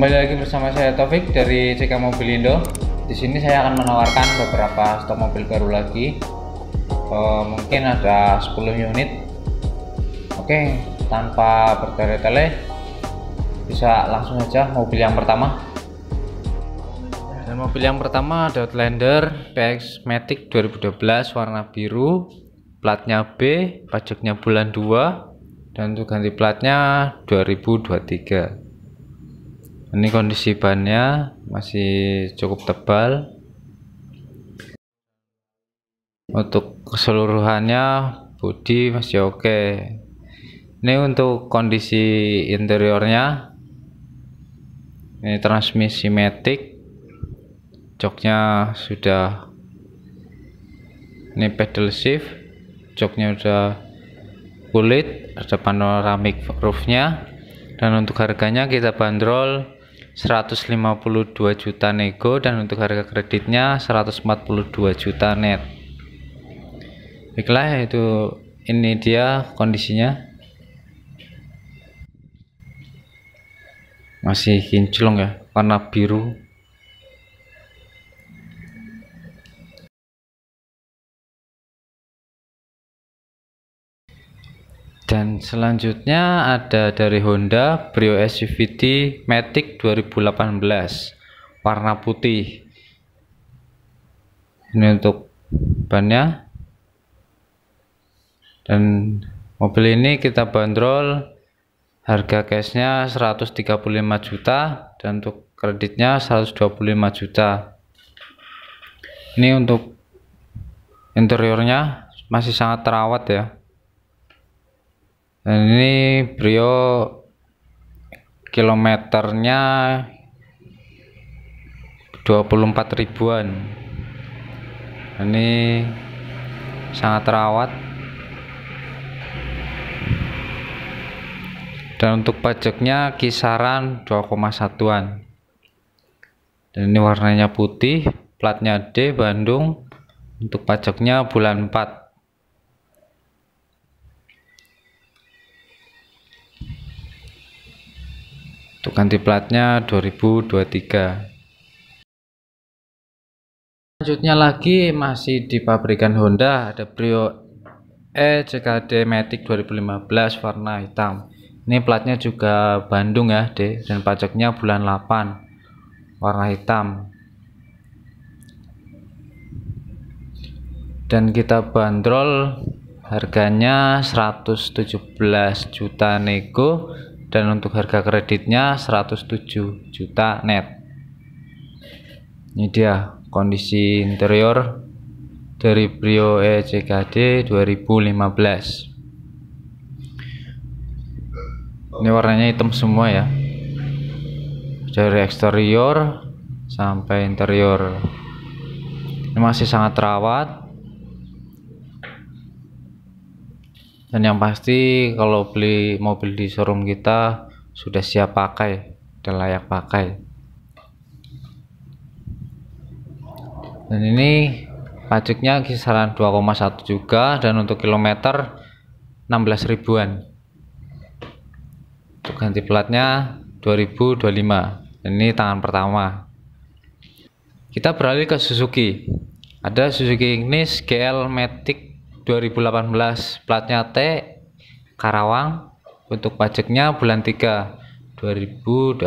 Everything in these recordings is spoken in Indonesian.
Kembali lagi bersama saya Taufik dari CK Mobilindo. Di sini saya akan menawarkan beberapa stok mobil baru lagi. E, mungkin ada 10 unit. Oke, tanpa bertele-tele bisa langsung saja mobil yang pertama. Dan mobil yang pertama ada Outlander PX Matic 2012 warna biru, platnya B, pajaknya bulan 2 dan untuk ganti platnya 2023 ini kondisi bannya masih cukup tebal untuk keseluruhannya bodi masih oke okay. ini untuk kondisi interiornya ini transmisi matic joknya sudah ini pedal shift joknya sudah kulit ada panoramik roofnya dan untuk harganya kita bandrol 152 juta nego dan untuk harga kreditnya 142 juta net baiklah itu ini dia kondisinya masih kinclong ya warna biru Dan selanjutnya ada dari Honda Brio SUVT Matic 2018 warna putih. Ini untuk bannya. Dan mobil ini kita bandrol harga cashnya 135 juta dan untuk kreditnya 125 juta. Ini untuk interiornya masih sangat terawat ya. Dan ini Brio kilometernya 24 ribuan. Ini sangat terawat. Dan untuk pajaknya kisaran 2,1-an. Dan ini warnanya putih, platnya D Bandung. Untuk pajaknya bulan 4. untuk ganti platnya 2023 selanjutnya lagi masih di pabrikan Honda ada Brio ECKD Matic 2015 warna hitam ini platnya juga Bandung ya deh, dan pajaknya bulan 8 warna hitam dan kita bandrol harganya 117 juta nego dan untuk harga kreditnya 107 juta net ini dia kondisi interior dari Brio ECKD 2015 ini warnanya hitam semua ya dari eksterior sampai interior ini masih sangat terawat dan yang pasti kalau beli mobil di showroom kita sudah siap pakai dan layak pakai dan ini pajaknya kisaran 2,1 juga dan untuk kilometer 16 ribuan untuk ganti platnya 2025 ini tangan pertama kita beralih ke Suzuki ada Suzuki Ignis GL Matic 2018 platnya T Karawang untuk pajaknya bulan 3 2021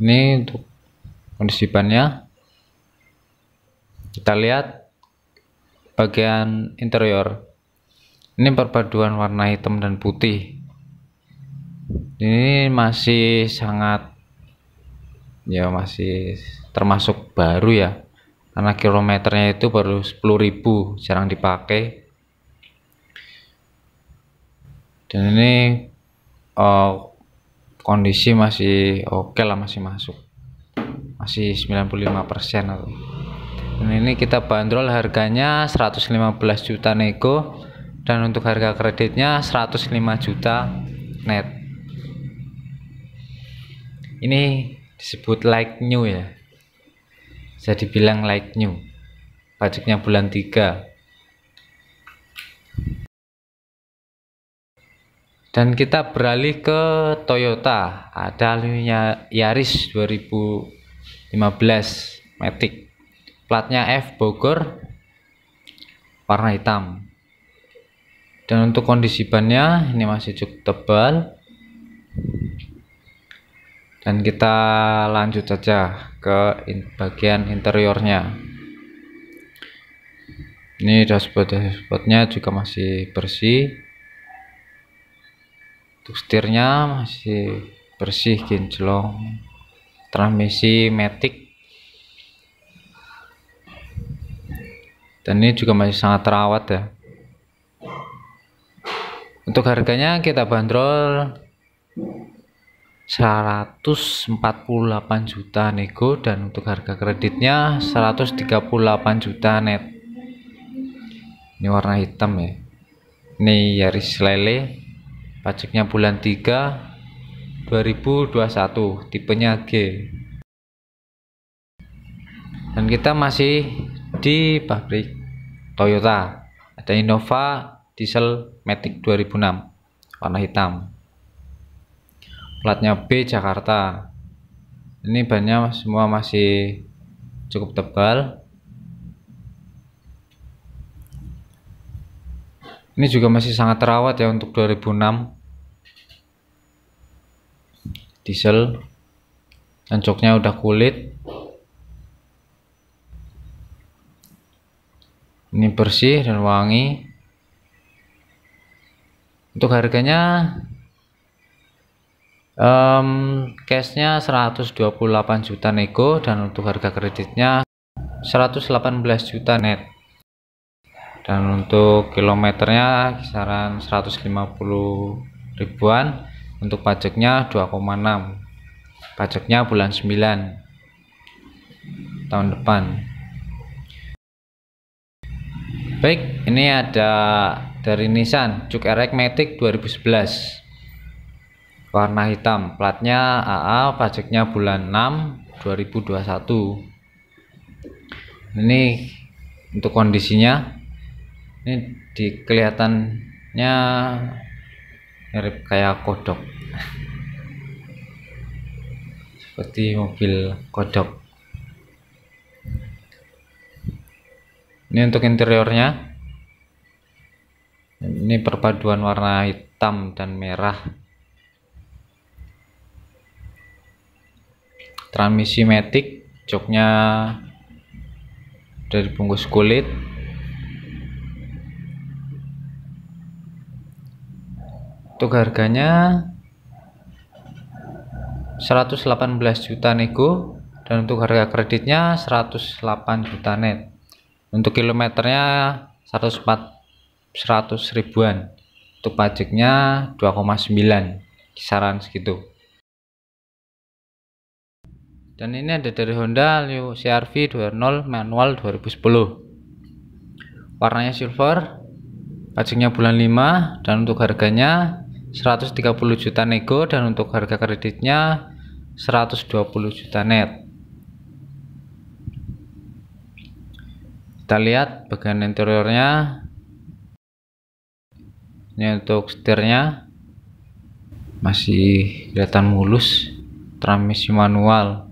ini untuk kondisi bannya kita lihat bagian interior ini perpaduan warna hitam dan putih ini masih sangat ya masih termasuk baru ya karena kilometernya itu baru 10.000 jarang dipakai dan ini uh, kondisi masih oke okay lah masih masuk masih 95% dan ini kita bandrol harganya 115 juta nego dan untuk harga kreditnya 105 juta net ini disebut like new ya bisa dibilang like new pajaknya bulan 3 dan kita beralih ke Toyota ada ya-, Yaris 2015 Matic platnya F Bogor warna hitam dan untuk kondisi bannya ini masih cukup tebal dan kita lanjut saja ke in bagian interiornya ini dashboard dashboardnya juga masih bersih untuk setirnya masih bersih kinclong transmisi matic dan ini juga masih sangat terawat ya untuk harganya kita bandrol 148 juta nego dan untuk harga kreditnya 138 juta net ini warna hitam ya ini Yaris Lele pajaknya bulan 3 2021 tipenya G dan kita masih di pabrik Toyota ada Innova diesel Matic 2006 warna hitam platnya B Jakarta ini bannya semua masih cukup tebal ini juga masih sangat terawat ya untuk 2006 diesel dan joknya udah kulit ini bersih dan wangi untuk harganya um, cashnya 128 juta nego dan untuk harga kreditnya 118 juta net dan untuk kilometernya kisaran 150 ribuan untuk pajaknya 2,6 pajaknya bulan 9 tahun depan baik ini ada dari Nissan Juke RX Matic 2011 warna hitam platnya AA pajaknya bulan 6 2021 ini untuk kondisinya ini di kelihatannya mirip kayak kodok seperti mobil kodok ini untuk interiornya ini perpaduan warna hitam dan merah transmisi Metik, joknya dari bungkus kulit untuk harganya 118 juta nego dan untuk harga kreditnya 108 juta net untuk kilometernya 104 100 ribuan untuk pajaknya 2,9 kisaran segitu dan ini ada dari Honda new CRV v 2.0 manual 2010 warnanya silver pajaknya bulan 5 dan untuk harganya 130 juta nego dan untuk harga kreditnya 120 juta net kita lihat bagian interiornya ini untuk setirnya masih kelihatan mulus transmisi manual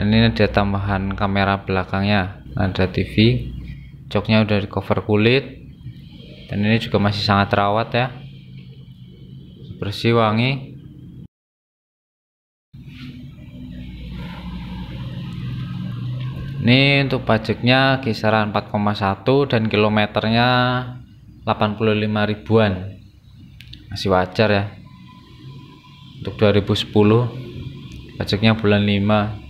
ini ada tambahan kamera belakangnya ada TV joknya udah di cover kulit dan ini juga masih sangat terawat ya bersih wangi ini untuk pajaknya kisaran 4,1 dan kilometernya 85 ribuan masih wajar ya untuk 2010 pajaknya bulan 5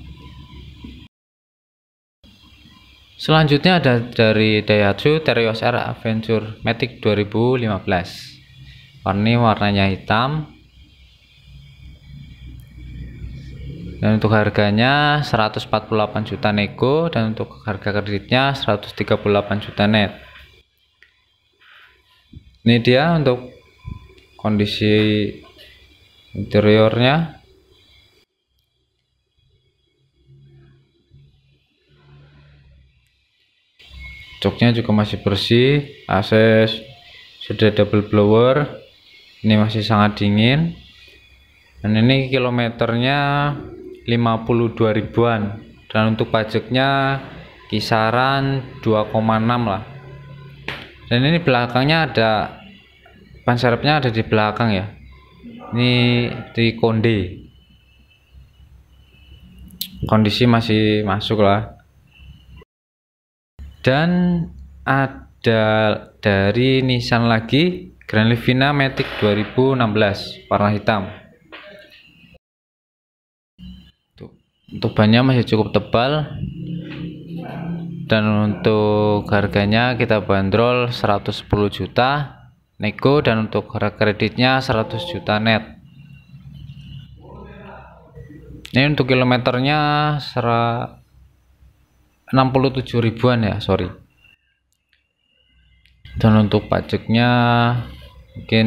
Selanjutnya ada dari Daihatsu Terios R Adventure Matic 2015. Warni warnanya hitam. Dan untuk harganya 148 juta nego dan untuk harga kreditnya 138 juta net. Ini dia untuk kondisi interiornya joknya juga masih bersih AC sudah double blower ini masih sangat dingin dan ini kilometernya 52 ribuan dan untuk pajaknya kisaran 2,6 lah dan ini belakangnya ada ban serepnya ada di belakang ya ini di konde kondisi masih masuk lah dan ada dari Nissan lagi Grand Livina Matic 2016 warna hitam untuk bannya masih cukup tebal dan untuk harganya kita bandrol 110 juta nego dan untuk kreditnya 100 juta net ini untuk kilometernya serah 67 ribuan ya sorry dan untuk pajaknya mungkin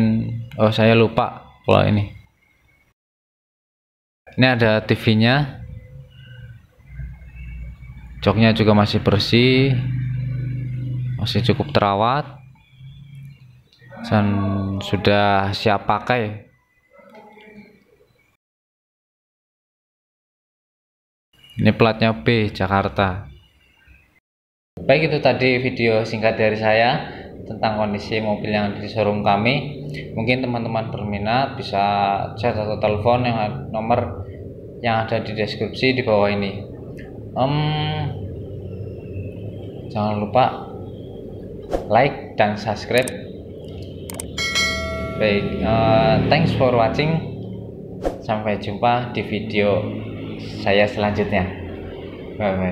oh saya lupa kalau ini ini ada TV nya joknya juga masih bersih masih cukup terawat dan sudah siap pakai ini platnya B Jakarta Baik itu tadi video singkat dari saya tentang kondisi mobil yang di showroom kami. Mungkin teman-teman berminat bisa chat atau telepon yang nomor yang ada di deskripsi di bawah ini. Um, jangan lupa like dan subscribe. Baik, uh, thanks for watching. Sampai jumpa di video saya selanjutnya. Bye bye.